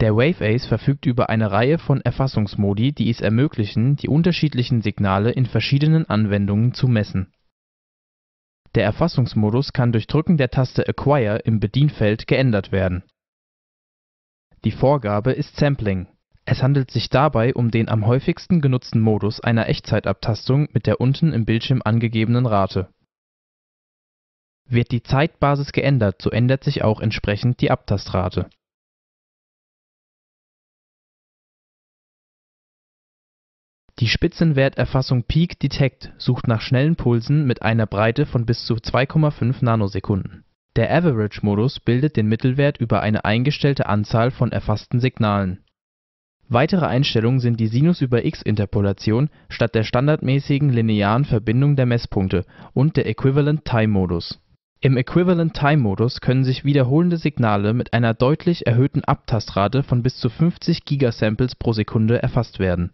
Der Waveace verfügt über eine Reihe von Erfassungsmodi, die es ermöglichen, die unterschiedlichen Signale in verschiedenen Anwendungen zu messen. Der Erfassungsmodus kann durch Drücken der Taste Acquire im Bedienfeld geändert werden. Die Vorgabe ist Sampling. Es handelt sich dabei um den am häufigsten genutzten Modus einer Echtzeitabtastung mit der unten im Bildschirm angegebenen Rate. Wird die Zeitbasis geändert, so ändert sich auch entsprechend die Abtastrate Die Spitzenwerterfassung Peak Detect sucht nach schnellen Pulsen mit einer Breite von bis zu 2,5 Nanosekunden. Der Average-Modus bildet den Mittelwert über eine eingestellte Anzahl von erfassten Signalen. Weitere Einstellungen sind die Sinus-über-x-Interpolation statt der standardmäßigen linearen Verbindung der Messpunkte und der Equivalent-Time-Modus. Im Equivalent-Time-Modus können sich wiederholende Signale mit einer deutlich erhöhten Abtastrate von bis zu 50 Gigasamples pro Sekunde erfasst werden